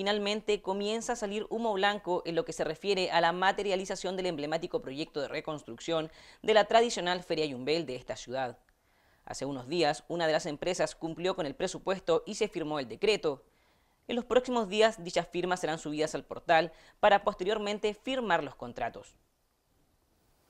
finalmente comienza a salir humo blanco en lo que se refiere a la materialización del emblemático proyecto de reconstrucción de la tradicional Feria Yumbel de esta ciudad. Hace unos días, una de las empresas cumplió con el presupuesto y se firmó el decreto. En los próximos días, dichas firmas serán subidas al portal para posteriormente firmar los contratos.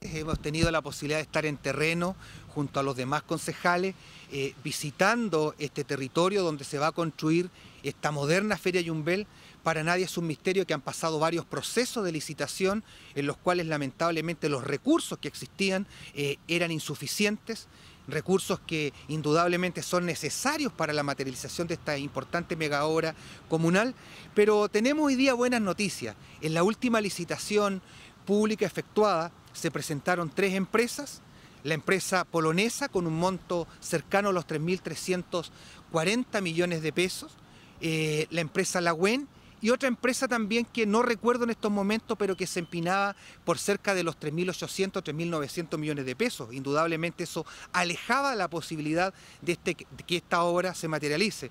Hemos tenido la posibilidad de estar en terreno junto a los demás concejales, eh, visitando este territorio donde se va a construir esta moderna Feria Yumbel. Para nadie es un misterio que han pasado varios procesos de licitación en los cuales lamentablemente los recursos que existían eh, eran insuficientes recursos que indudablemente son necesarios para la materialización de esta importante mega obra comunal, pero tenemos hoy día buenas noticias. En la última licitación pública efectuada, se presentaron tres empresas, la empresa polonesa con un monto cercano a los 3.340 millones de pesos, eh, la empresa Lagüen y otra empresa también que no recuerdo en estos momentos, pero que se empinaba por cerca de los 3.800, 3.900 millones de pesos. Indudablemente eso alejaba la posibilidad de, este, de que esta obra se materialice.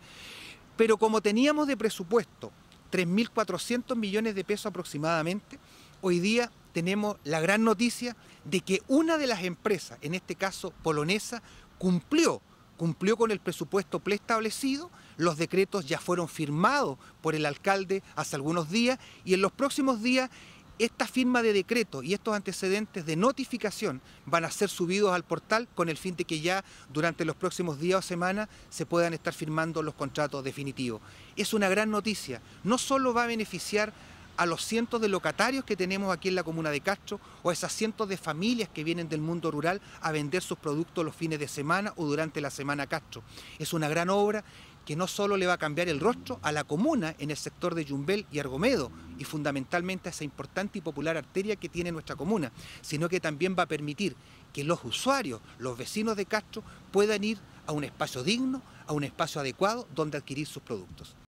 Pero como teníamos de presupuesto 3.400 millones de pesos aproximadamente, hoy día tenemos la gran noticia de que una de las empresas, en este caso polonesa, cumplió, cumplió con el presupuesto preestablecido, los decretos ya fueron firmados por el alcalde hace algunos días y en los próximos días esta firma de decreto y estos antecedentes de notificación van a ser subidos al portal con el fin de que ya durante los próximos días o semanas se puedan estar firmando los contratos definitivos. Es una gran noticia, no solo va a beneficiar a los cientos de locatarios que tenemos aquí en la comuna de Castro o a esas cientos de familias que vienen del mundo rural a vender sus productos los fines de semana o durante la semana Castro. Es una gran obra que no solo le va a cambiar el rostro a la comuna en el sector de Yumbel y Argomedo y fundamentalmente a esa importante y popular arteria que tiene nuestra comuna, sino que también va a permitir que los usuarios, los vecinos de Castro, puedan ir a un espacio digno, a un espacio adecuado donde adquirir sus productos.